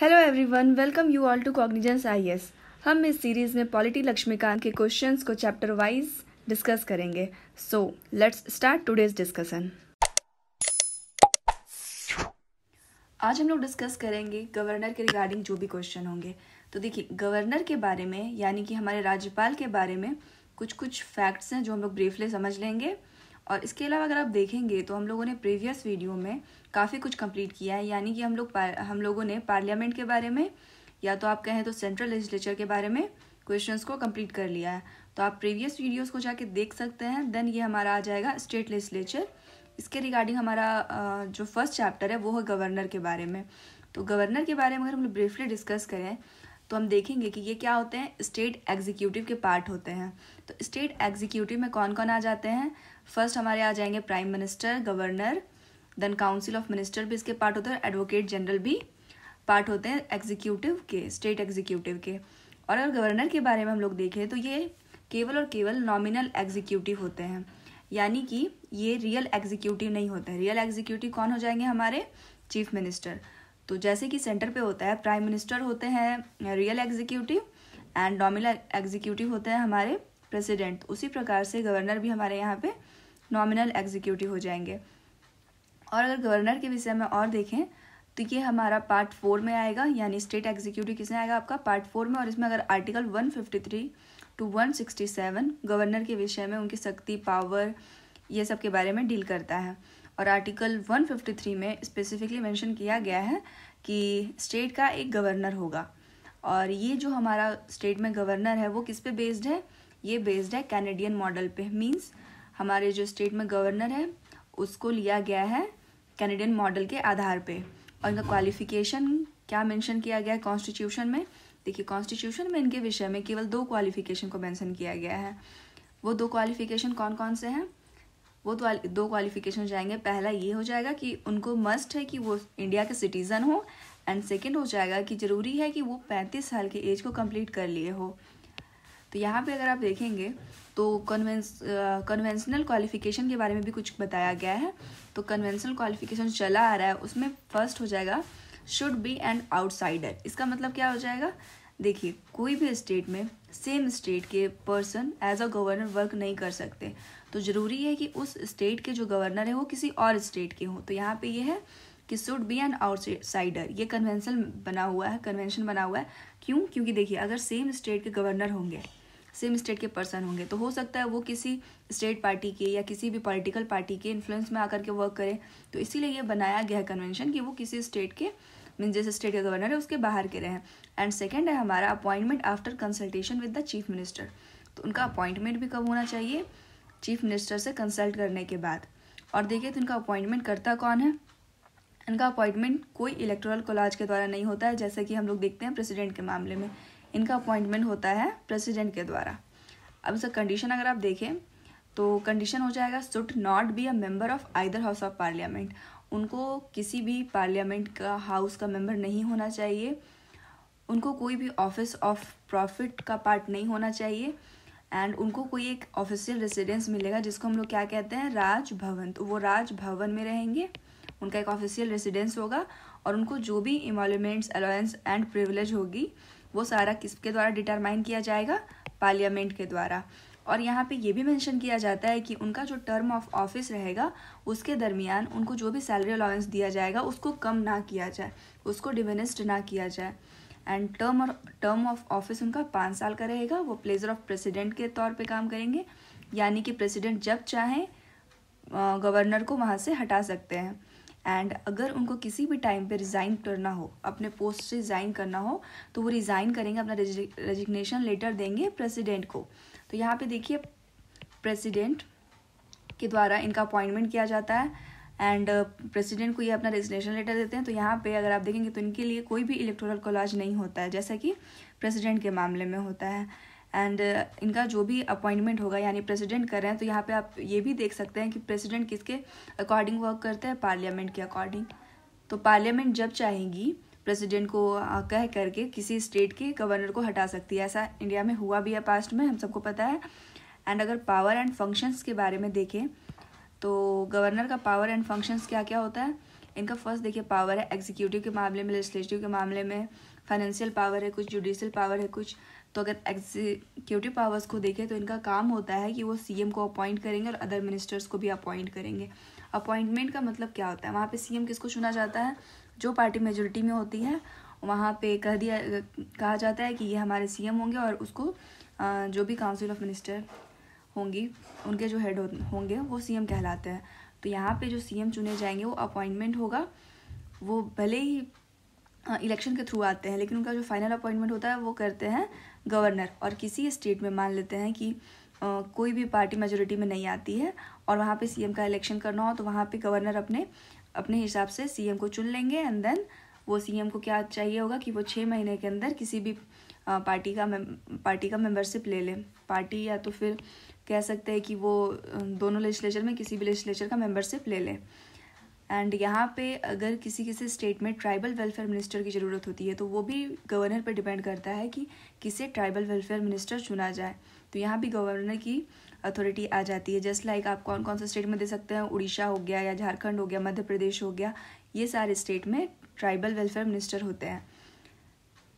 Hello everyone welcome you all to cognizance एस हम इस सीरीज़ में पॉलिटी लक्ष्मीकांत के क्वेश्चंस को चैप्टर वाइज डिस्कस करेंगे so let's start today's discussion आज हम लोग डिस्कस करेंगे गवर्नर के रिगार्डिंग जो भी क्वेश्चन होंगे तो देखिए गवर्नर के बारे में यानी कि हमारे राज्यपाल के बारे में कुछ कुछ फैक्ट्स हैं जो हम लोग ब्रीफली समझ लेंगे और इसके अलावा अगर आप देखेंगे तो हम लोगों ने प्रीवियस वीडियो में काफ़ी कुछ कंप्लीट किया है यानी कि हम लोग हम लोगों ने पार्लियामेंट के बारे में या तो आप कहें तो सेंट्रल लेजिस्लेचर के बारे में क्वेश्चंस को कंप्लीट कर लिया है तो आप प्रीवियस वीडियोस को जाके देख सकते हैं देन ये हमारा आ जाएगा स्टेट लेजिस्लेचर इसके रिगार्डिंग हमारा जो फर्स्ट चैप्टर है वो है गवर्नर के बारे में तो गवर्नर के बारे में अगर हम लोग ब्रीफली डिस्कस करें तो हम देखेंगे कि ये क्या होते हैं स्टेट एग्जीक्यूटिव के पार्ट होते हैं तो स्टेट एग्जीक्यूटिव में कौन कौन आ जाते हैं फर्स्ट हमारे आ जाएंगे prime minister governor then council of minister भी इसके पार्ट होते हैं एडवोकेट जनरल भी पार्ट होते हैं एग्जीक्यूटिव के स्टेट एग्जीक्यूटिव के और अगर गवर्नर के बारे में हम लोग देखें तो ये केवल और केवल नॉमिनल एग्जीक्यूटिव होते हैं यानी कि ये रियल एग्जीक्यूटिव नहीं होते हैं रियल एग्जीक्यूटिव कौन हो जाएंगे हमारे चीफ मिनिस्टर तो जैसे कि सेंटर पे होता है प्राइम मिनिस्टर होते हैं real executive and nominal executive होते हैं हमारे प्रेसिडेंट उसी प्रकार से गवर्नर भी हमारे यहाँ पे नॉमिनल एग्जीक्यूटिव हो जाएंगे और अगर गवर्नर के विषय में और देखें तो ये हमारा पार्ट फोर में आएगा यानी स्टेट एग्जीक्यूटिव किसने आएगा आपका पार्ट फोर में और इसमें अगर आर्टिकल 153 टू 167 गवर्नर के विषय में उनकी शक्ति पावर ये सब के बारे में डील करता है और आर्टिकल 153 में स्पेसिफिकली मेंशन किया गया है कि स्टेट का एक गवर्नर होगा और ये जो हमारा स्टेट में गवर्नर है वो किस पे बेस्ड है ये बेस्ड है कैनेडियन मॉडल पे मीन्स हमारे जो स्टेट में गवर्नर है उसको लिया गया है कैनेडियन मॉडल के आधार पे और इनका क्वालिफिकेशन क्या मेंशन किया गया है कॉन्स्टिट्यूशन में देखिए कॉन्स्टिट्यूशन में इनके विषय में केवल दो क्वालिफिकेशन को मैंसन किया गया है वो दो क्वालिफिकेशन कौन कौन से हैं वो तो दो क्वालिफिकेशन जाएंगे पहला ये हो जाएगा कि उनको मस्ट है कि वो इंडिया के सिटीज़न हो एंड सेकेंड हो जाएगा कि ज़रूरी है कि वो पैंतीस साल की एज को कंप्लीट कर लिए हो तो यहाँ पे अगर आप देखेंगे तो कन्वेंस कन्वेंशनल क्वालिफिकेशन के बारे में भी कुछ बताया गया है तो कन्वेंशनल क्वालिफिकेशन चला आ रहा है उसमें फर्स्ट हो जाएगा शुड बी एंड आउटसाइडर इसका मतलब क्या हो जाएगा देखिए कोई भी स्टेट में सेम स्टेट के person as a governor work नहीं कर सकते तो ज़रूरी है कि उस स्टेट के जो गवर्नर है वो किसी और स्टेट के हों तो यहाँ पे ये है कि शुड बी एन आउटसाइडर ये कन्वेंशन बना हुआ है कन्वेंशन बना हुआ है क्यों क्योंकि देखिए अगर सेम स्टेट के गवर्नर होंगे सेम स्टेट के पर्सन होंगे तो हो सकता है वो किसी स्टेट पार्टी के या किसी भी पॉलिटिकल पार्टी के इन्फ्लुएंस में आकर के वर्क करें तो इसीलिए ये बनाया गया है कन्वेंशन कि वो किसी स्टेट के मीन जैसे स्टेट के गवर्नर है उसके बाहर के रहें एंड सेकेंड है हमारा appointment after consultation with the chief minister तो उनका अपॉइंटमेंट भी कब होना चाहिए चीफ मिनिस्टर से कंसल्ट करने के बाद और देखिए तो इनका अपॉइंटमेंट करता कौन है इनका अपॉइंटमेंट कोई इलेक्टोरल कॉलेज के द्वारा नहीं होता है जैसे कि हम लोग देखते हैं प्रेसिडेंट के मामले में इनका अपॉइंटमेंट होता है प्रेसिडेंट के द्वारा अब इसका कंडीशन अगर आप देखें तो कंडीशन हो जाएगा should not be a member of either house of parliament उनको किसी भी पार्लियामेंट का हाउस का मेंबर नहीं होना चाहिए उनको कोई भी ऑफिस ऑफ प्रॉफिट का पार्ट नहीं होना चाहिए एंड उनको कोई एक ऑफिशियल रेसिडेंस मिलेगा जिसको हम लोग क्या कहते हैं राजभवन तो वो राजभवन में रहेंगे उनका एक ऑफिशियल रेसिडेंस होगा और उनको जो भी इमोलमेंट्स अलाउंस एंड प्रिविलेज होगी वो सारा किसके द्वारा डिटरमाइन किया जाएगा पार्लियामेंट के द्वारा और यहाँ पे ये भी मेंशन किया जाता है कि उनका जो टर्म ऑफ ऑफिस रहेगा उसके दरमियान उनको जो भी सैलरी अलाउंस दिया जाएगा उसको कम ना किया जाए उसको डिवेनिस्ट ना किया जाए एंड टर्म और टर्म ऑफ ऑफिस उनका पाँच साल का रहेगा वो प्लेजर ऑफ प्रेसिडेंट के तौर पे काम करेंगे यानी कि प्रेसिडेंट जब चाहें गवर्नर को वहाँ से हटा सकते हैं एंड अगर उनको किसी भी टाइम पे रिज़ाइन करना हो अपने पोस्ट से रिज़ाइन करना हो तो वो रिज़ाइन करेंगे अपना रेजिग्नेशन लेटर देंगे प्रेसिडेंट को तो यहाँ पे देखिए प्रेसिडेंट के द्वारा इनका अपॉइंटमेंट किया जाता है एंड प्रेसिडेंट uh, को ये अपना रेजिग्नेशन लेटर देते हैं तो यहाँ पे अगर आप देखेंगे तो इनके लिए कोई भी इलेक्टोरल कॉलेज नहीं होता है जैसा कि प्रेसिडेंट के मामले में होता है एंड uh, इनका जो भी अपॉइंटमेंट होगा यानी प्रेसिडेंट कर रहे हैं तो यहाँ पे आप ये भी देख सकते हैं कि प्रेसिडेंट किसके अकॉर्डिंग वर्क करते हैं पार्लियामेंट के अकॉर्डिंग तो पार्लियामेंट जब चाहेंगी प्रेसिडेंट को कह करके किसी स्टेट के गवर्नर को हटा सकती है ऐसा इंडिया में हुआ भी है पास्ट में हम सबको पता है एंड अगर पावर एंड फंक्शंस के बारे में देखें तो गवर्नर का पावर एंड फंक्शंस क्या क्या होता है इनका फर्स्ट देखिए पावर है एग्जीक्यूटिव के मामले में लेजिस्लेटिव के मामले में फाइनेंशियल पावर है कुछ जुडिशल पावर है कुछ तो अगर एग्जीक्यूटिव पावर्स को देखें तो इनका काम होता है कि वो सीएम को अपॉइंट करेंगे और अदर मिनिस्टर्स को भी अपॉइंट करेंगे अपॉइंटमेंट का मतलब क्या होता है वहाँ पे सीएम किसको चुना जाता है जो पार्टी मेजोरिटी में होती है वहाँ पे कह दिया कहा जाता है कि ये हमारे सीएम होंगे और उसको जो भी काउंसिल ऑफ मिनिस्टर होंगी उनके जो हेड होंगे वो सीएम कहलाते हैं तो यहाँ पे जो सीएम चुने जाएंगे वो अपॉइंटमेंट होगा वो भले ही इलेक्शन के थ्रू आते हैं लेकिन उनका जो फाइनल अपॉइंटमेंट होता है वो करते हैं गवर्नर और किसी स्टेट में मान लेते हैं कि कोई भी पार्टी मेजोरिटी में नहीं आती है और वहाँ पे सीएम का इलेक्शन करना हो तो वहाँ पे गवर्नर अपने अपने हिसाब से सीएम को चुन लेंगे एंड देन वो सीएम को क्या चाहिए होगा कि वो छः महीने के अंदर किसी भी पार्टी का पार्टी का मेंबरशिप ले लें पार्टी या तो फिर कह सकते हैं कि वो दोनों लेजिस्लेचर में किसी भी लेजिस्लेचर का मेंबरशिप ले लें एंड यहाँ पे अगर किसी किसी स्टेट में ट्राइबल वेलफेयर मिनिस्टर की ज़रूरत होती है तो वो भी गवर्नर पर डिपेंड करता है कि किसे ट्राइबल वेलफेयर मिनिस्टर चुना जाए तो यहाँ भी गवर्नर की अथॉरिटी आ जाती है जस्ट लाइक like आप कौन कौन से स्टेट में दे सकते हैं उड़ीसा हो गया या झारखंड हो गया मध्य प्रदेश हो गया ये सारे स्टेट में ट्राइबल वेलफेयर मिनिस्टर होते हैं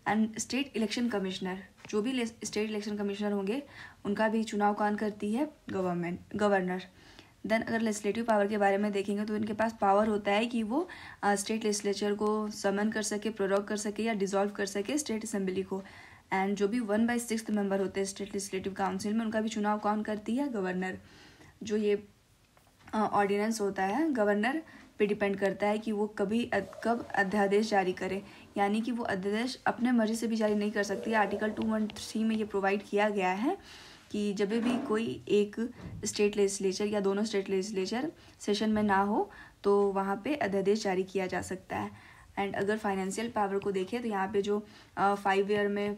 एंड स्टेट इलेक्शन कमिश्नर जो भी स्टेट इलेक्शन कमिश्नर होंगे उनका भी चुनाव कौन करती है गवर्नमेंट गवर्नर देन अगर लेजिस्लेटिव पावर के बारे में देखेंगे तो इनके पास पावर होता है कि वो स्टेट लेजिस्लेचर को समन कर सके प्रोडक्ट कर सके या डिजोल्व कर सके स्टेट असम्बली को एंड जो भी वन बाई सिक्स मेम्बर होते हैं स्टेट लेजिस्लेटिव काउंसिल में उनका भी चुनाव कौन करती है गवर्नर जो ये ऑर्डिनेंस होता है गवर्नर पे डिपेंड करता है कि वो कभी कब अध्यादेश जारी करे यानी कि वो अध्यादेश अपने मर्जी से भी जारी नहीं कर सकती आर्टिकल टू वन थ्री में ये प्रोवाइड किया गया है कि जब भी कोई एक स्टेट लेजिस्लेचर या दोनों स्टेट लेजिस्लेचर सेशन में ना हो तो वहाँ पे अध्यादेश जारी किया जा सकता है एंड अगर फाइनेंशियल पावर को देखें तो यहाँ पे जो फाइव ईयर में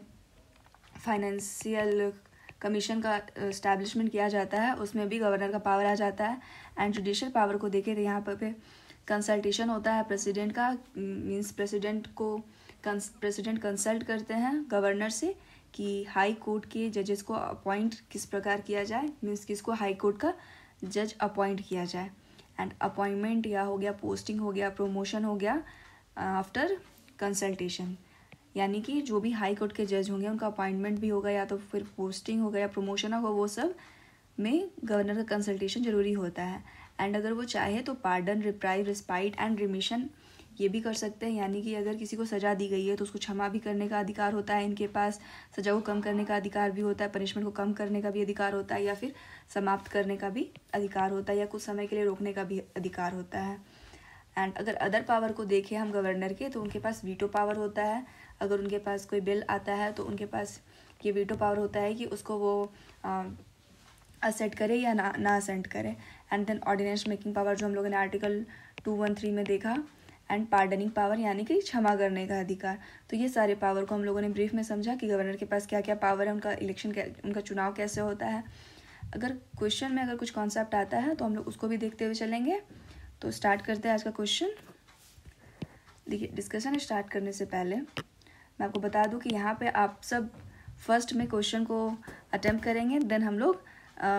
फाइनेंशियल कमीशन का इस्टेब्लिशमेंट किया जाता है उसमें भी गवर्नर का पावर आ जाता है एंड जुडिशल पावर को देखें तो यहाँ पर कंसल्टेशन होता है प्रेसिडेंट का मीन्स प्रेसिडेंट को प्रेसिडेंट कंसल्ट करते हैं गवर्नर से कि हाई कोर्ट के जजेस को अपॉइंट किस प्रकार किया जाए मीन्स किसको हाई कोर्ट का जज अपॉइंट किया जाए एंड अपॉइंटमेंट या हो गया पोस्टिंग हो गया प्रोमोशन हो गया आफ्टर कंसल्टेशन यानी कि जो भी हाई कोर्ट के जज होंगे उनका अपॉइंटमेंट भी होगा या तो फिर पोस्टिंग होगा या प्रमोशन होगा वो सब में गवर्नर का कंसल्टेशन जरूरी होता है एंड अगर वो चाहे तो pardon reprieve respite and remission ये भी कर सकते हैं यानी कि अगर किसी को सज़ा दी गई है तो उसको क्षमा भी करने का अधिकार होता है इनके पास सज़ा को कम करने का अधिकार भी होता है पनिशमेंट को कम करने का भी अधिकार होता है या फिर समाप्त करने का भी अधिकार होता है या कुछ समय के लिए रोकने का भी अधिकार होता है एंड अगर अदर पावर को देखें हम गवर्नर के तो उनके पास वीटो पावर होता है अगर उनके पास कोई बिल आता है तो उनके पास ये वीटो पावर होता है कि उसको वो असेंट करे या ना ना असेंट करे and then ordinance making power जो हम लोगों ने आर्टिकल टू वन थ्री में देखा एंड पार्डनिंग पावर यानी कि क्षमा करने का अधिकार तो ये सारे पावर को हम लोगों ने ब्रीफ में समझा कि गवर्नर के पास क्या क्या पावर है उनका इलेक्शन उनका चुनाव कैसे होता है अगर क्वेश्चन में अगर कुछ कॉन्सेप्ट आता है तो हम लोग उसको भी देखते हुए चलेंगे तो स्टार्ट करते हैं आज का क्वेश्चन देखिए डिस्कशन स्टार्ट करने से पहले मैं आपको बता दूं कि यहाँ पे आप सब फर्स्ट में क्वेश्चन को अटैम्प्ट करेंगे देन हम लोग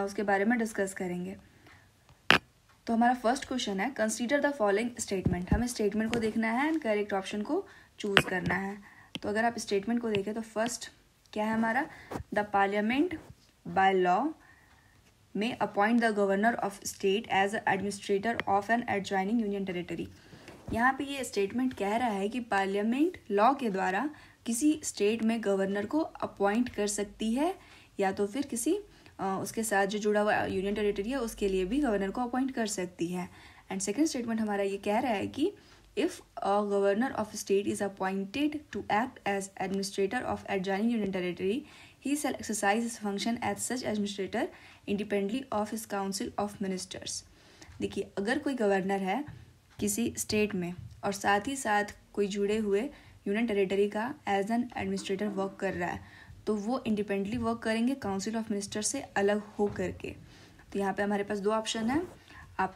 उसके बारे में डिस्कस करेंगे तो हमारा फर्स्ट क्वेश्चन है कंसीडर द फॉलोइंग स्टेटमेंट हमें स्टेटमेंट को देखना है एंड करेक्ट ऑप्शन को चूज करना है तो अगर आप स्टेटमेंट को देखें तो फर्स्ट क्या है हमारा द पार्लियामेंट बाय लॉ में appoint the governor of state as administrator of an adjoining union territory यहाँ पे ये स्टेटमेंट कह रहा है कि पार्लियामेंट लॉ के द्वारा किसी स्टेट में गवर्नर को अपॉइंट कर सकती है या तो फिर किसी उसके साथ जो जुड़ा हुआ यूनियन टेरिटरी है उसके लिए भी गवर्नर को अपॉइंट कर सकती है एंड सेकेंड स्टेटमेंट हमारा ये कह रहा है कि if a governor of a state is appointed to act as administrator of adjoining union territory he shall exercise his function as such administrator independently of his council of ministers देखिए अगर कोई governor है किसी state में और साथ ही साथ कोई जुड़े हुए यूनियन टेरिटरी का एज एन एडमिनिस्ट्रेटर वर्क कर रहा है तो वो इंडिपेंडेंटली वर्क करेंगे काउंसिल ऑफ मिनिस्टर से अलग हो करके तो यहाँ पे हमारे पास दो ऑप्शन है आप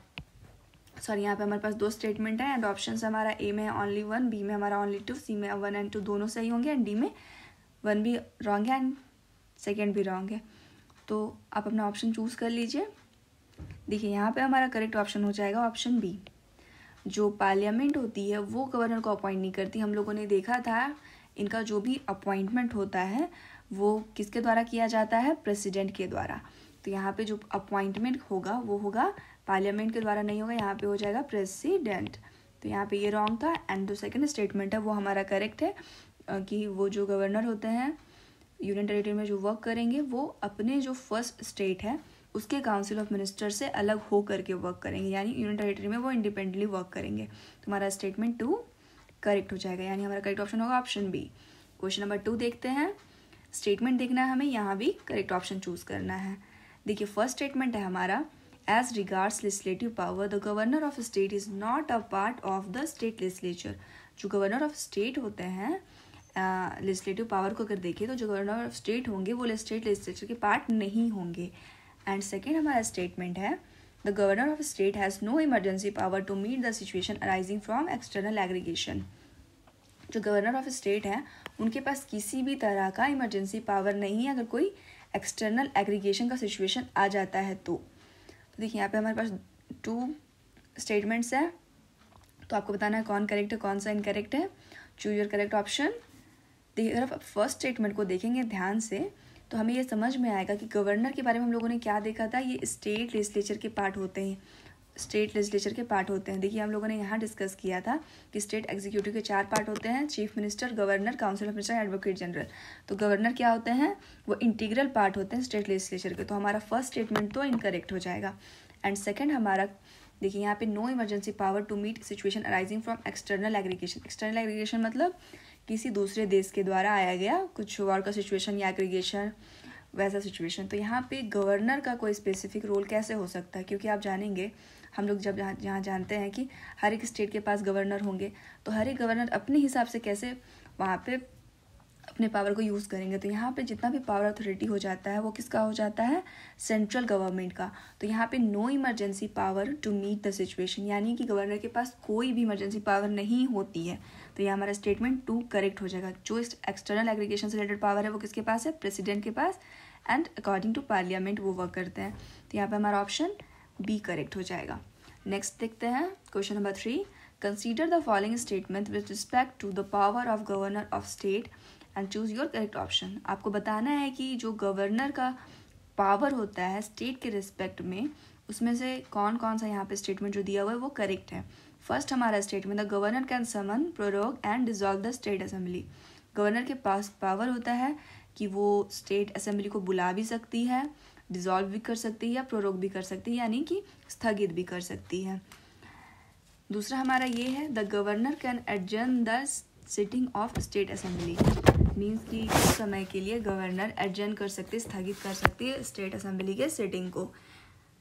सॉरी यहाँ पे हमारे पास दो स्टेटमेंट है एंड ऑप्शन हमारा ए में ओनली वन बी में हमारा ओनली टू सी में वन एंड टू दोनों सही होंगे एंड डी में वन भी रॉन्ग है एंड सेकेंड भी रॉन्ग है तो आप अपना ऑप्शन चूज़ कर लीजिए देखिए यहाँ पे हमारा करेक्ट ऑप्शन हो जाएगा ऑप्शन बी जो पार्लियामेंट होती है वो गवर्नर को अपॉइंट नहीं करती हम लोगों ने देखा था इनका जो भी अपॉइंटमेंट होता है वो किसके द्वारा किया जाता है प्रेसिडेंट के द्वारा तो यहाँ पे जो अपॉइंटमेंट होगा वो होगा पार्लियामेंट के द्वारा नहीं होगा यहाँ पे हो जाएगा प्रेसिडेंट तो यहाँ पे ये रॉन्ग था एंड जो सेकेंड स्टेटमेंट है वो हमारा करेक्ट है कि वो जो गवर्नर होते हैं यूनियन टेरेटरी में जो वर्क करेंगे वो अपने जो फर्स्ट स्टेट है उसके काउंसिल ऑफ मिनिस्टर से अलग हो करके वर्क करेंगे यानी यूनियन टेरेटरी में वो इंडिपेंडेंटली वर्क करेंगे तुम्हारा स्टेटमेंट टू करेक्ट हो जाएगा यानी हमारा करेक्ट ऑप्शन होगा option B question number two देखते हैं स्टेटमेंट देखना है हमें यहाँ भी करेक्ट ऑप्शन चूज करना है देखिए फर्स्ट स्टेटमेंट है हमारा as regards legislative power the governor of state is not a part of the state legislature जो गवर्नर ऑफ स्टेट होते हैं लेजिस्लेटिव uh, पावर को अगर देखें तो जो गवर्नर ऑफ स्टेट होंगे वो स्टेट लेजिस्लेचर के पार्ट नहीं होंगे एंड सेकेंड हमारा स्टेटमेंट है the governor of state has no emergency power to meet the situation arising from external aggregation जो गवर्नर ऑफ स्टेट हैं उनके पास किसी भी तरह का इमरजेंसी पावर नहीं है अगर कोई एक्सटर्नल एग्रीगेशन का सिचुएशन आ जाता है तो, तो देखिए यहाँ पे हमारे पास टू स्टेटमेंट्स हैं तो आपको बताना है कौन करेक्ट है कौन सा इनकरेक्ट है चूज योर करेक्ट ऑप्शन देखिए अगर आप फर्स्ट स्टेटमेंट को देखेंगे ध्यान से तो हमें यह समझ में आएगा कि गवर्नर के बारे में हम लोगों ने क्या देखा था ये स्टेट लेजिस्लेचर के पार्ट होते हैं स्टेट लेजिस्लेचर के पार्ट होते हैं देखिए हम लोगों ने यहाँ डिस्कस किया था कि स्टेट एग्जीक्यूटिव के चार पार्ट होते हैं chief minister governor council of minister advocate general तो गवर्नर क्या होते हैं वो इंटीग्रल पार्ट होते हैं स्टेट लेजिस्लेचर के तो हमारा फर्स्ट स्टेटमेंट तो इनकरेक्ट हो जाएगा एंड सेकेंड हमारा देखिए यहाँ पे no emergency power to meet situation arising from external aggregation external aggregation मतलब किसी दूसरे देश के द्वारा आया गया कुछ और का सिचुएशन या एग्रीगेशन वैसा सिचुएशन तो यहाँ पे गवर्नर का कोई स्पेसिफिक रोल कैसे हो सकता है क्योंकि आप जानेंगे हम लोग जब यहाँ यहाँ जानते हैं कि हर एक स्टेट के पास गवर्नर होंगे तो हर एक गवर्नर अपने हिसाब से कैसे वहाँ पे अपने पावर को यूज़ करेंगे तो यहाँ पे जितना भी पावर अथॉरिटी हो जाता है वो किसका हो जाता है सेंट्रल गवर्नमेंट का तो यहाँ पे no emergency power to meet the situation यानी कि गवर्नर के पास कोई भी इमरजेंसी पावर नहीं होती है तो यह हमारा स्टेटमेंट टू करेक्ट हो जाएगा जो एक्सटर्नल एग्रीगेशन से रिलेटेड पावर है वो किसके पास है प्रेसिडेंट के पास एंड अकॉर्डिंग टू पार्लियामेंट वो वर्क करते हैं तो यहाँ पर हमारा ऑप्शन बी करेक्ट हो जाएगा नेक्स्ट देखते हैं question number three consider the following statement with respect to the power of governor of state and choose your correct option आपको बताना है कि जो गवर्नर का पावर होता है स्टेट के रिस्पेक्ट में उसमें से कौन कौन सा यहाँ पे स्टेटमेंट जो दिया हुआ है वो करेक्ट है फर्स्ट हमारा statement the governor can summon prorogue and dissolve the state assembly governor के पास पावर होता है कि वो स्टेट असेंबली को बुला भी सकती है डिजॉल्व भी कर सकती है या प्रोरोग भी कर सकती है यानी कि स्थगित भी कर सकती है दूसरा हमारा ये है the governor can adjourn the sitting of state assembly means कि कुछ समय के लिए गवर्नर एडजन कर सकते स्थगित कर सकती है स्टेट असेंबली के सिटिंग को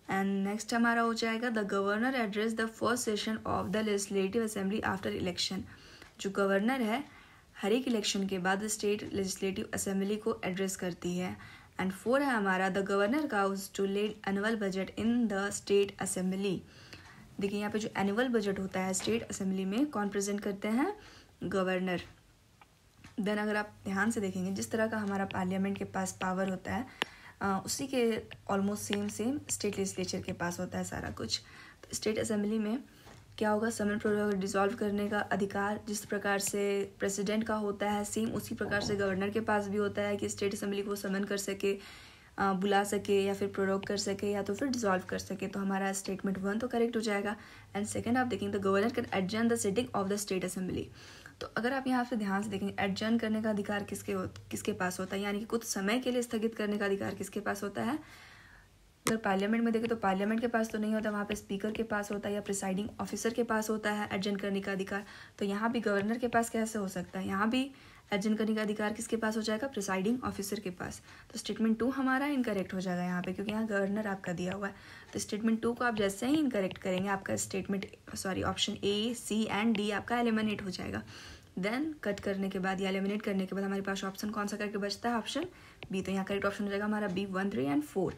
एंड नेक्स्ट हमारा हो जाएगा the governor address the first session of the legislative assembly after election जो गवर्नर है हर एक इलेक्शन के बाद स्टेट लेजिस्लेटिव असेंबली को एड्रेस करती है एंड फोर है हमारा the governor causes to laid annual budget in the state assembly देखिए यहाँ पे जो एनुअल बजट होता है स्टेट असेंबली में कौन प्रेजेंट करते हैं गवर्नर देन अगर आप ध्यान से देखेंगे जिस तरह का हमारा पार्लियामेंट के पास पावर होता है आ, उसी के almost same same state legislature के पास होता है सारा कुछ तो स्टेट असेंबली में क्या होगा समन प्रोटोकॉल डिसॉल्व करने का अधिकार जिस प्रकार से प्रेसिडेंट का होता है सेम उसी प्रकार से गवर्नर के पास भी होता है कि स्टेट असम्बली को समन कर सके बुला सके या फिर प्रोरोक कर सके या तो फिर डिसॉल्व कर सके तो हमारा स्टेटमेंट वन तो करेक्ट हो जाएगा एंड सेकेंड आप देखेंगे the governor can adjourn the sitting of the state assembly तो अगर आप यहाँ से ध्यान से देखेंगे एडजर्न करने का अधिकार किसके हो किसके पास होता है यानी कि कुछ समय के लिए स्थगित करने का अधिकार किसके पास होता है अगर पार्लियामेंट में देखें तो पार्लियामेंट के पास तो नहीं होता वहाँ पे स्पीकर के पास होता है या प्रिसाइडिंग ऑफिसर के पास होता है एडजन करने का अधिकार तो यहाँ भी गवर्नर के पास कैसे हो सकता है यहाँ भी एडजन करने का अधिकार किसके पास हो जाएगा प्रिसाइडिंग ऑफिसर के पास तो स्टेटमेंट टू हमारा इनकरेक्ट हो जाएगा यहाँ पे क्योंकि यहाँ गवर्नर आपका दिया हुआ है तो स्टेटमेंट टू को आप जैसे ही इनकरेक्ट करेंगे आपका statement sorry option A C and D आपका एलिमिनेट हो जाएगा देन कट करने के बाद या एलिमिनेट करने के बाद हमारे पास ऑप्शन कौन सा करके बचता है ऑप्शन बी तो यहाँ करेक्ट ऑप्शन हो जाएगा हमारा B one three and four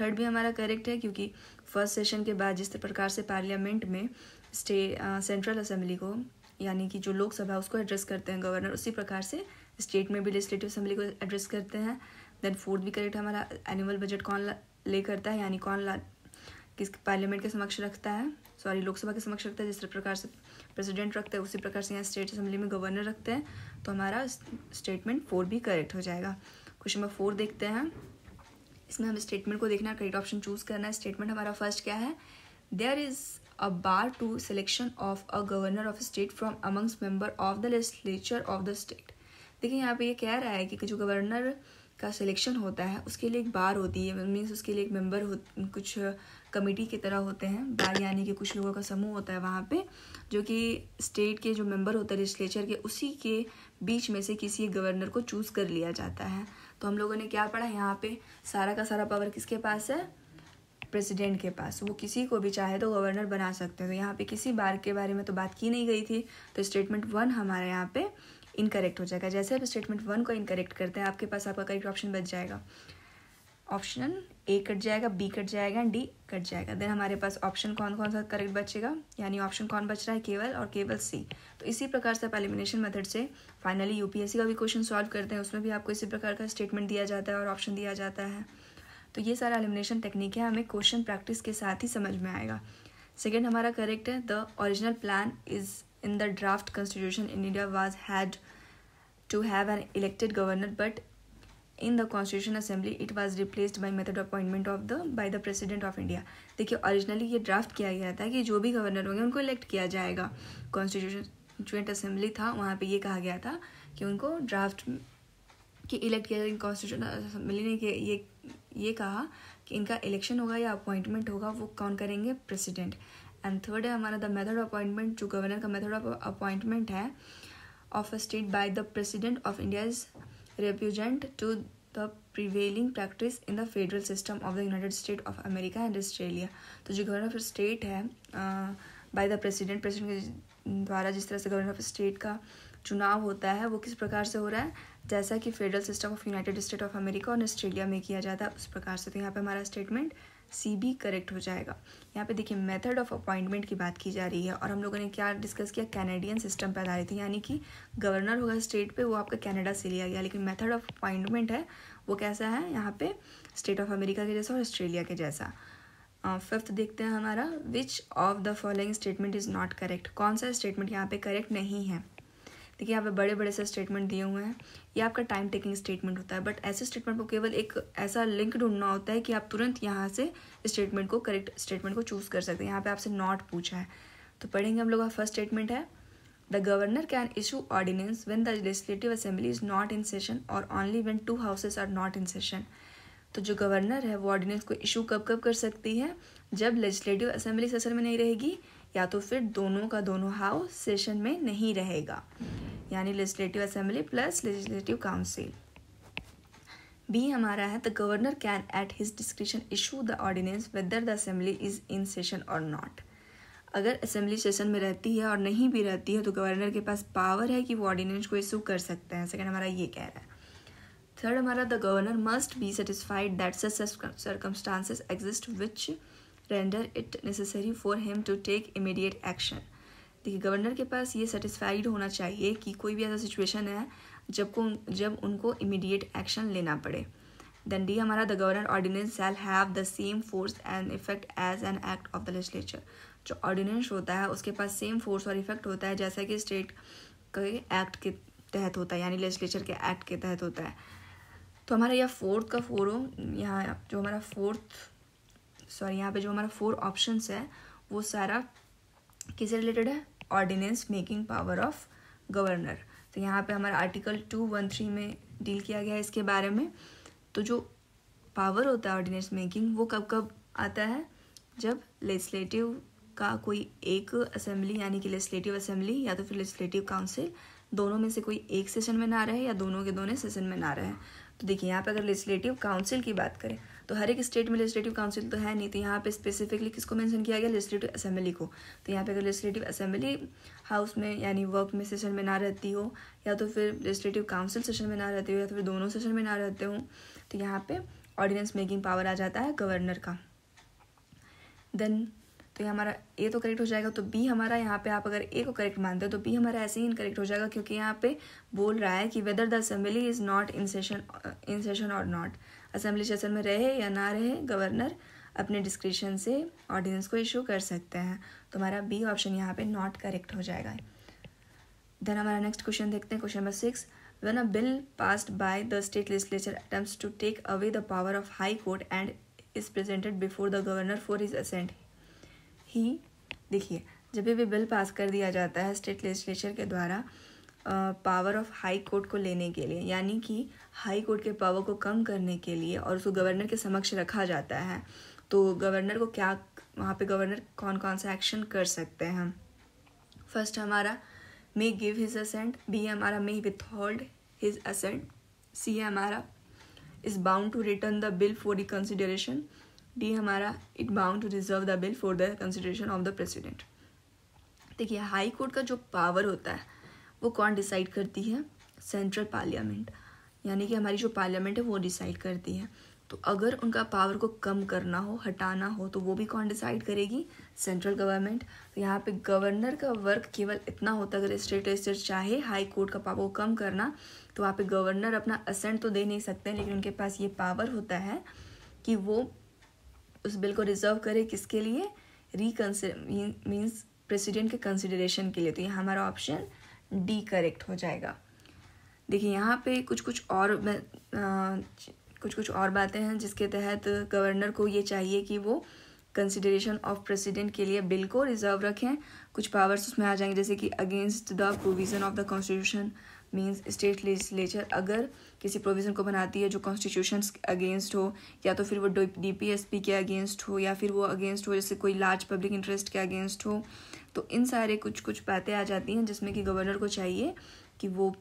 third भी हमारा करेक्ट है क्योंकि फर्स्ट सेशन के बाद जिस प्रकार से पार्लियामेंट में स्टे सेंट्रल असेंबली को यानी कि जो लोकसभा उसको एड्रेस करते हैं गवर्नर उसी प्रकार से स्टेट में भी लेजिस्लेटिव असेंबली को एड्रेस करते हैं देन फोर्थ भी करेक्ट हमारा एनुअल बजट कौन ले करता है यानी कौन ला किस पार्लियामेंट के समक्ष रखता है सॉरी लोकसभा के समक्ष रखता है जिस प्रकार से प्रेसिडेंट रखता है उसी प्रकार से यहाँ स्टेट असेंबली में गवर्नर रखते हैं तो हमारा स्टेटमेंट फोर भी करेक्ट हो जाएगा क्वेश्चन नंबर फोर देखते हैं इसमें हमें स्टेटमेंट को देखना है करेक्ट ऑप्शन चूज करना है स्टेटमेंट हमारा फर्स्ट क्या है there is a bar to selection of a governor of state from amongst member of the legislature of the state देखिए यहाँ पे ये कह रहा है कि जो गवर्नर का सिलेक्शन होता है उसके लिए एक बार होती है मीन्स उसके लिए एक मेंबर हो कुछ कमेटी की तरह होते हैं बार यानी कि कुछ लोगों का समूह होता है वहाँ पे जो कि स्टेट के जो मेंबर होते हैं लेजिस्लेचर के उसी के बीच में से किसी एक गवर्नर को चूज़ कर लिया जाता है तो हम लोगों ने क्या पढ़ा यहाँ पे सारा का सारा पावर किसके पास है प्रेसिडेंट के पास वो किसी को भी चाहे तो गवर्नर बना सकते हैं तो यहाँ पे किसी बार के बारे में तो बात की नहीं गई थी तो स्टेटमेंट वन हमारे यहाँ पे इनकरेक्ट हो जाएगा जैसे आप स्टेटमेंट वन को इनकरेक्ट करते हैं आपके पास आपका करेक्ट ऑप्शन बच जाएगा ऑप्शन ए कट जाएगा बी कट जाएगा एंड डी कट जाएगा देन हमारे पास ऑप्शन कौन कौन सा करेक्ट बचेगा यानी ऑप्शन कौन बच रहा है केवल और केवल सी तो इसी प्रकार से आप एलिमिनेशन मेथड से फाइनली यूपीएससी का भी क्वेश्चन सॉल्व करते हैं उसमें भी आपको इसी प्रकार का स्टेटमेंट दिया जाता है और ऑप्शन दिया जाता है तो ये सारा एलिमिनेशन टेक्निक है हमें क्वेश्चन प्रैक्टिस के साथ ही समझ में आएगा सेकेंड हमारा करेक्ट है the original plan is in the draft constitution in India was had to have an elected governor but in the constitution assembly it was replaced by method appointment of the by the president of India देखिए originally ये draft किया गया था कि जो भी governor होंगे उनको इलेक्ट किया जाएगा कॉन्स्टिट्यूशन ज्वाइंट असेंबली था वहाँ पे ये कहा गया था कि उनको ड्राफ्ट कि इलेक्ट किया कॉन्स्टिट्यूशन असेंबली ने ये ये कहा कि इनका इलेक्शन होगा या अपॉइंटमेंट होगा वो कौन करेंगे प्रेसिडेंट एंड थर्ड है हमारा द मेथड अपॉइंटमेंट जो गवर्नर का मेथड ऑफ अपॉइंटमेंट है of a state by the president of India is repugnant to the prevailing practice in the federal system of the United States of America and Australia. तो जो governor of state है by the president president के द्वारा जिस तरह से governor of state का चुनाव होता है वो किस प्रकार से हो रहा है जैसा कि federal system of united state of America और ऑस्ट्रेलिया में किया जाता है उस प्रकार से तो यहाँ पर हमारा स्टेटमेंट सी बी करेक्ट हो जाएगा यहाँ पे देखिए मेथड ऑफ अपॉइंटमेंट की बात की जा रही है और हम लोगों ने क्या डिस्कस किया कैनेडियन सिस्टम पर आधारित है यानी कि गवर्नर होगा स्टेट पे वो आपका कनाडा से लिया गया लेकिन मेथड ऑफ अपॉइंटमेंट है वो कैसा है यहाँ पे स्टेट ऑफ अमेरिका के जैसा और ऑस्ट्रेलिया के जैसा फिफ्थ देखते हैं हमारा which of the following statement is not correct कौन सा स्टेटमेंट यहाँ पे करेक्ट नहीं है देखिए यहाँ पे बड़े बड़े से स्टेटमेंट दिए हुए हैं ये आपका टाइम टेकिंग स्टेटमेंट होता है बट ऐसे स्टेटमेंट को केवल एक ऐसा लिंक ढूंढना होता है कि आप तुरंत यहाँ से स्टेटमेंट को करेक्ट स्टेटमेंट को चूज़ कर सकते हैं यहाँ पे आपसे नॉट पूछा है तो पढ़ेंगे हम लोग का फर्स्ट स्टेटमेंट है the governor can issue ordinance when the legislative assembly is not in session और only when two houses are not in session तो जो गवर्नर है वो ऑर्डिनेंस को इशू कब कब कर सकती है जब लेजिस्लेटिव असेंबली सेशन में नहीं रहेगी या तो फिर दोनों का दोनों हाउस सेशन में नहीं रहेगा यानी legislative assembly plus legislative council B हमारा है the governor can at his description issue the ordinance whether the assembly is in session और नॉट अगर असेंबली सेशन में रहती है और नहीं भी रहती है तो गवर्नर के पास पावर है कि वो ऑर्डिनेंस को इशू कर सकते हैं सेकेंड हमारा ये कह रहा है थर्ड हमारा the governor must be satisfied that circumstances exist which render it necessary for him to take immediate action देखिए गवर्नर के पास ये सेटिस्फाइड होना चाहिए कि कोई भी ऐसा सिचुएशन है जब को जब उनको इमीडिएट एक्शन लेना पड़े देन डी हमारा the governor ordinance shall have the same force and effect as an act of the legislature जो ऑर्डिनेंस होता है उसके पास सेम फोर्स और इफेक्ट होता है जैसा कि स्टेट के एक्ट के तहत होता है यानी लेजिस्लेचर के एक्ट के तहत होता है तो हमारा यह फोर्थ का फोरम यहाँ जो हमारा फोर्थ सॉरी यहाँ पे जो हमारा फोर ऑप्शन है वो सारा किसे रिलेटेड है ordinance making power of governor तो यहाँ पे हमारा आर्टिकल टू वन थ्री में डील किया गया है इसके बारे में तो जो पावर होता है ऑर्डिनेंस मेकिंग वो कब कब आता है जब लेजिस्लेटिव का कोई एक असेंबली यानी कि लेजिस्लेटिव असेंबली या तो फिर लेजिस्लेटिव काउंसिल दोनों में से कोई एक सेशन में ना रहे या दोनों के दोनों सेशन में ना रहे तो देखिए यहाँ पे अगर लेजिस्लेटिव काउंसिल की बात करें तो हर एक स्टेट में लेजिस्लेटिव काउंसिल तो है नहीं तो यहाँ पे स्पेसिफिकली किसको मेंशन किया गया लेजिस्लेटिव असेंबली को तो यहाँ पे अगर लेजिस्लेटिव असेंबली हाउस में यानी वर्क में सेशन में ना रहती हो या तो फिर लेजिस्लेटिव काउंसिल सेशन में ना रहती हो या तो फिर दोनों सेशन में ना रहते हो तो यहाँ पर ऑर्डिनेंस मेकिंग पावर आ जाता है गवर्नर का देन तो ये हमारा ए तो करेक्ट हो जाएगा तो बी हमारा यहाँ पे आप अगर ए को करेक्ट मानते हो तो बी हमारा ऐसे ही इनकरेक्ट हो जाएगा क्योंकि यहाँ पे बोल रहा है कि whether the assembly is not in session in session और नॉट असेंबली सेशन में रहे या ना रहे गवर्नर अपने डिस्क्रिप्शन से ऑर्डिनेंस को इशू कर सकते हैं तो हमारा बी ऑप्शन यहाँ पे नॉट करेक्ट हो जाएगा देन हमारा नेक्स्ट क्वेश्चन देखते हैं question number six when a bill passed by the state legislature attempt to take away the power of high court and is presented before the governor for his assent he देखिए जब भी bill pass कर दिया जाता है state legislature के द्वारा power of high court को लेने के लिए यानी कि हाई कोर्ट के पावर को कम करने के लिए और उसको गवर्नर के समक्ष रखा जाता है तो गवर्नर को क्या वहाँ पे गवर्नर कौन कौन सा एक्शन कर सकते हैं फर्स्ट हमारा may give his assent B हमारा may withhold his assent C हमारा is bound to return the bill for the consideration D हमारा it bound to reserve the bill for the consideration of the president देखिए high court का जो power होता है वो कौन decide करती है सेंट्रल पार्लियामेंट यानी कि हमारी जो पार्लियामेंट है वो डिसाइड करती है तो अगर उनका पावर को कम करना हो हटाना हो तो वो भी कौन डिसाइड करेगी सेंट्रल गवर्नमेंट तो यहाँ पे गवर्नर का वर्क केवल इतना होता है अगर स्टेट रजिस्टर चाहे हाई कोर्ट का पावर को कम करना तो वहाँ पे गवर्नर अपना असेंट तो दे नहीं सकते लेकिन उनके पास ये पावर होता है कि वो उस बिल को रिजर्व करे किसके लिए रिकनस मीन्स प्रेसिडेंट के कंसिडरेशन के लिए तो ये हमारा ऑप्शन डी करेक्ट हो जाएगा देखिए यहाँ पे कुछ कुछ और आ, कुछ कुछ और बातें हैं जिसके तहत गवर्नर को ये चाहिए कि वो कंसिडरेशन ऑफ प्रेसिडेंट के लिए बिल को रिजर्व रखें कुछ पावर्स उसमें आ जाएंगे जैसे कि against the provision of the constitution means state legislature अगर किसी प्रोविज़न को बनाती है जो कॉन्स्टिट्यूशन अगेंस्ट हो या तो फिर वो डी पी एस पी के अगेंस्ट हो या फिर वो अगेंस्ट हो जैसे कोई लार्ज पब्लिक इंटरेस्ट के अगेंस्ट हो तो इन सारे कुछ कुछ बातें आ जाती हैं जिसमें कि गवर्नर को चाहिए कि वो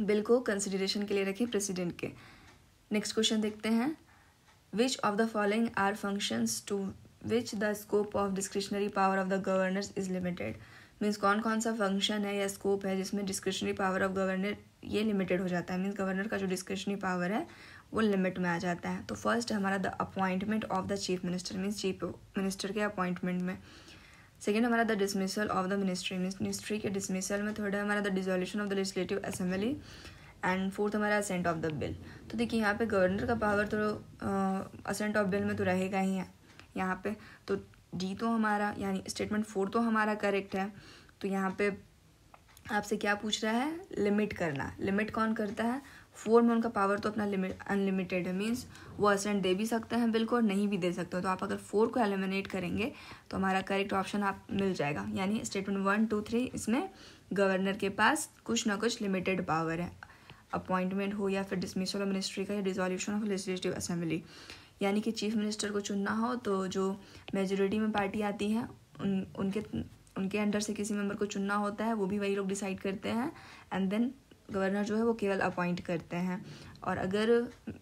बिल को कंसिडरेशन के लिए रखें प्रेसिडेंट के नेक्स्ट क्वेश्चन देखते हैं which of the following are functions to which the scope of discretionary power of the governor is limited means कौन कौन सा फंक्शन है या स्कोप है जिसमें डिस्क्रिप्शनरी पावर ऑफ गवर्नर ये लिमिटेड हो जाता है मीन्स गवर्नर का जो डिस्क्रिप्शनरी पावर है वो लिमिट में आ जाता है तो फर्स्ट हमारा the appointment of the chief minister means chief minister के अपॉइंटमेंट में सेकेंड हमारा the dismissal of the ministry ministry के डिसमिसल में थर्ड है हमारा the dissolution of the legislative assembly and fourth हमारा असेंट ऑफ द बिल तो देखिए यहाँ पे गवर्नर का पावर तो असेंट ऑफ बिल में तो रहेगा ही है यहाँ पे तो डी तो हमारा यानी स्टेटमेंट फोर तो हमारा करेक्ट है तो यहाँ पे आपसे क्या पूछ रहा है लिमिट करना लिमिट कौन करता है फोर में उनका पावर तो अपना अनलिमिटेड है मीन्स वो असेंट दे भी सकते हैं बिल्कुल और नहीं भी दे सकते तो आप अगर फोर को एलिमिनेट करेंगे तो हमारा करेक्ट ऑप्शन आप मिल जाएगा यानी स्टेटमेंट वन टू थ्री इसमें गवर्नर के पास कुछ ना कुछ लिमिटेड पावर है अपॉइंटमेंट हो या फिर डिसमिसल ऑफ मिनिस्ट्री का या डिजोल्यूशन ऑफ लेजिस्लेटिव असेंबली यानी कि चीफ मिनिस्टर को चुनना हो तो जो मेजोरिटी में पार्टी आती है उन उनके उनके अंडर से किसी मेंबर को चुनना होता है वो भी वही लोग डिसाइड करते हैं एंड देन गवर्नर जो है वो केवल अपॉइंट करते हैं और अगर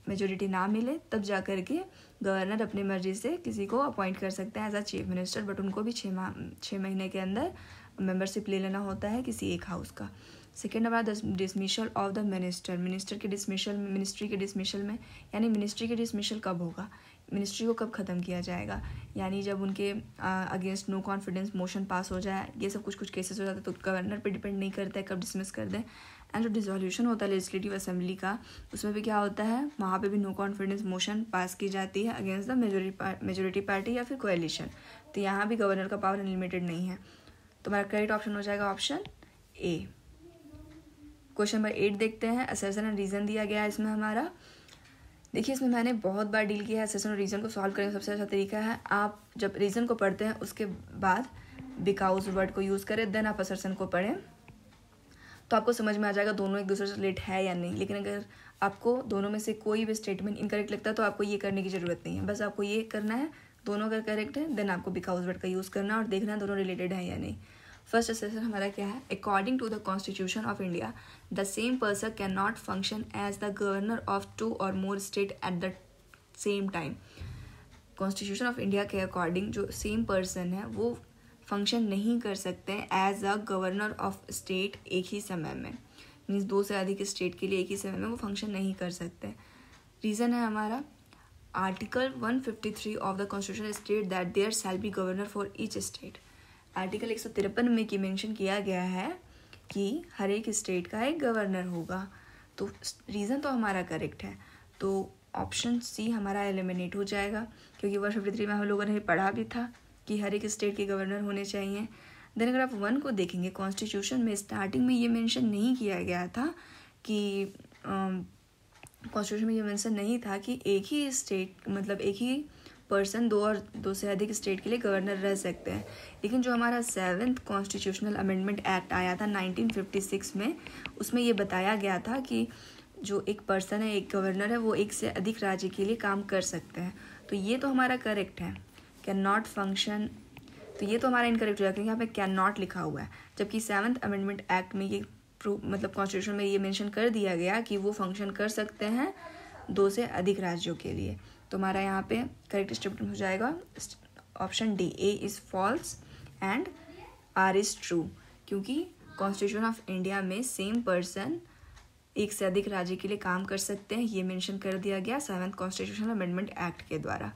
मेजोरिटी ना मिले तब जा कर के गवर्नर अपनी मर्जी से किसी को अपॉइंट कर सकते हैं as a chief minister but उनको भी छः माह छः महीने के अंदर मेंबरशिप ले लेना होता है किसी एक हाउस का सेकेंड दस dismissal of the minister minister के डिसमिशल मिनिस्ट्री के डिसमिशल में यानी मिनिस्ट्री के डिसमिशल कब होगा मिनिस्ट्री को कब ख़त्म किया जाएगा यानी जब उनके against no confidence motion pass हो जाए ये सब कुछ कुछ केसेस हो जाते हैं तो गवर्नर पे डिपेंड नहीं करता है कब डिसमिस कर दें एंड जो डिजोल्यूशन होता है लेजिस्लेटिव असेंबली का उसमें भी क्या होता है वहाँ पे भी नो कॉन्फिडेंस मोशन पास की जाती है अगेंस्ट द मेजोरिटी पार्टी या फिर कोएलिशन तो यहाँ भी गवर्नर का पावर अनलिमिटेड नहीं है तो हमारा करेक्ट ऑप्शन हो जाएगा option A question number eight देखते हैं असेसन एंड रीज़न दिया गया है इसमें हमारा देखिए इसमें मैंने बहुत बार डील किया है असेसन और रीज़न को सॉल्व करने का सबसे अच्छा तरीका है आप जब रीज़न को पढ़ते हैं उसके बाद बिकाउज वर्ड को यूज़ करें देन आप असरसन को पढ़ें तो आपको समझ में आ जाएगा दोनों एक दूसरे से रिलेट है या नहीं लेकिन अगर आपको दोनों में से कोई भी स्टेटमेंट इनकरेक्ट लगता है तो आपको ये करने की ज़रूरत नहीं है बस आपको ये करना है दोनों अगर करेक्ट है देन आपको बिकाउज वर्ड का यूज़ करना और देखना दोनों रिलेटेड है या नहीं फर्स्ट असेसर हमारा क्या है according to the constitution of India the same person can not function as the governor of two or more state at the same time constitution of India के अकॉर्डिंग जो same person है वो function नहीं कर सकते as a governor of state एक ही समय में मीन्स दो से अधिक स्टेट के लिए एक ही समय में वो फंक्शन नहीं कर सकते रीज़न है हमारा article 153 of the constitution state that there shall be governor for each state article एक में की मेंशन किया गया है कि हर एक स्टेट का एक गवर्नर होगा तो रीज़न तो हमारा करेक्ट है तो ऑप्शन सी हमारा एलिमिनेट हो जाएगा क्योंकि वन फिफ्टी थ्री में हम लोगों ने पढ़ा भी था कि हर एक स्टेट के गवर्नर होने चाहिए देन अगर आप वन को देखेंगे कॉन्स्टिट्यूशन में स्टार्टिंग में ये मेंशन नहीं किया गया था कि कॉन्स्टिट्यूशन में ये मेंशन नहीं था कि एक ही स्टेट मतलब एक ही पर्सन दो और दो से अधिक स्टेट के लिए गवर्नर रह सकते हैं लेकिन जो हमारा सेवन्थ कॉन्स्टिट्यूशनल अमेंडमेंट एक्ट आया था 1956 में उसमें ये बताया गया था कि जो एक पर्सन है एक गवर्नर है वो एक से अधिक राज्य के लिए काम कर सकते हैं तो ये तो हमारा करेक्ट है कैन नॉट फंक्शन तो ये तो हमारा इनकरेक्ट हो जाएगा क्योंकि यहाँ पे कैन नॉट लिखा हुआ है जबकि सेवन्थ अमेंडमेंट एक्ट में ये प्रू मतलब कॉन्स्टिट्यूशन में ये मेंशन कर दिया गया कि वो फंक्शन कर सकते हैं दो से अधिक राज्यों के लिए तो हमारा यहाँ पे करेक्ट स्टेटमेंट हो जाएगा option D A is false and R is true क्योंकि कॉन्स्टिट्यूशन ऑफ इंडिया में सेम पर्सन एक से अधिक राज्य के लिए काम कर सकते हैं ये मेंशन कर दिया गया सेवन्थ कॉन्स्टिट्यूशनल अमेंडमेंट एक्ट के द्वारा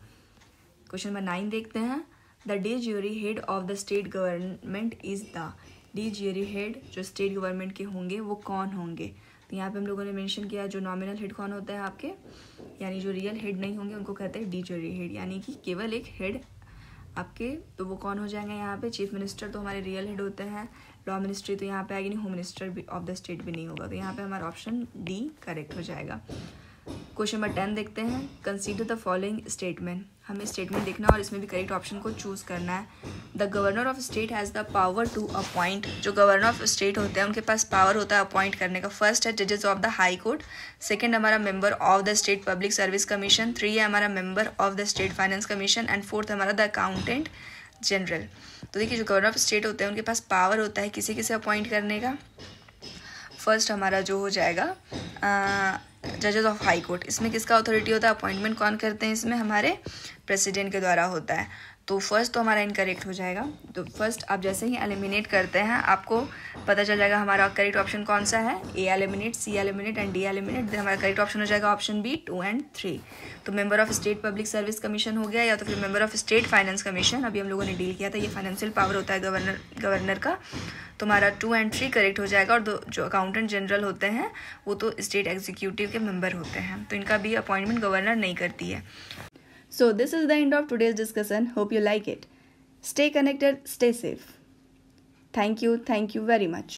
क्वेश्चन नंबर नाइन देखते हैं the de jure head of the state government is the de jure head जो स्टेट गवर्नमेंट के होंगे वो कौन होंगे तो यहाँ पे हम लोगों ने मेंशन किया जो नॉमिनल हेड कौन होता है आपके यानी जो रियल हेड नहीं होंगे उनको कहते हैं डी ज्यूरी हेड यानी कि केवल एक हेड आपके तो वो कौन हो जाएंगे यहाँ पे चीफ मिनिस्टर तो हमारे रियल हेड होते हैं लॉ मिनिस्ट्री तो यहाँ पे आएगी नहीं home minister of the state भी नहीं होगा तो यहाँ पे हमारा ऑप्शन डी करेक्ट हो जाएगा क्वेश्चन नंबर टेन देखते हैं कंसीडर द फॉलोइंग स्टेटमेंट हमें स्टेटमेंट देखना और इसमें भी करेक्ट ऑप्शन को चूज करना है the governor of state has the power to appoint जो गवर्नर ऑफ स्टेट होते हैं उनके पास पावर होता है अपॉइंट करने का फर्स्ट है जजेस of the high court second हमारा member of the state public service commission three है हमारा member of the state finance commission and fourth हमारा द अकाउंटेंट जनरल तो देखिए जो गवर्नर ऑफ स्टेट होते हैं उनके पास पावर होता है किसी किसे अपॉइंट करने का फर्स्ट हमारा जो हो जाएगा जजेस ऑफ हाई कोर्ट इसमें किसका अथॉरिटी होता है अपॉइंटमेंट कौन करते हैं इसमें हमारे प्रेसिडेंट के द्वारा होता है तो फर्स्ट तो हमारा इनकरेक्ट हो जाएगा तो फर्स्ट आप जैसे ही एलिमिनेट करते हैं आपको पता चल जाएगा हमारा करेक्ट ऑप्शन कौन सा है A eliminate C eliminate and D eliminate then हमारा करेक्ट ऑप्शन हो जाएगा option B two and three तो member of state public service commission हो गया या तो फिर member of state finance commission अभी हम लोगों ने डील किया था ये फाइनेंशियल पावर होता है गवर्नर गवर्नर का तो हमारा टू एंड थ्री करेक्ट हो जाएगा और जो अकाउंटेंट जनरल होते हैं वो तो स्टेट एग्जीक्यूटिव के मेम्बर होते हैं तो इनका भी अपॉइंटमेंट गवर्नर नहीं करती है So this is the end of today's discussion. Hope you like it. Stay connected, stay safe. Thank you, thank you very much.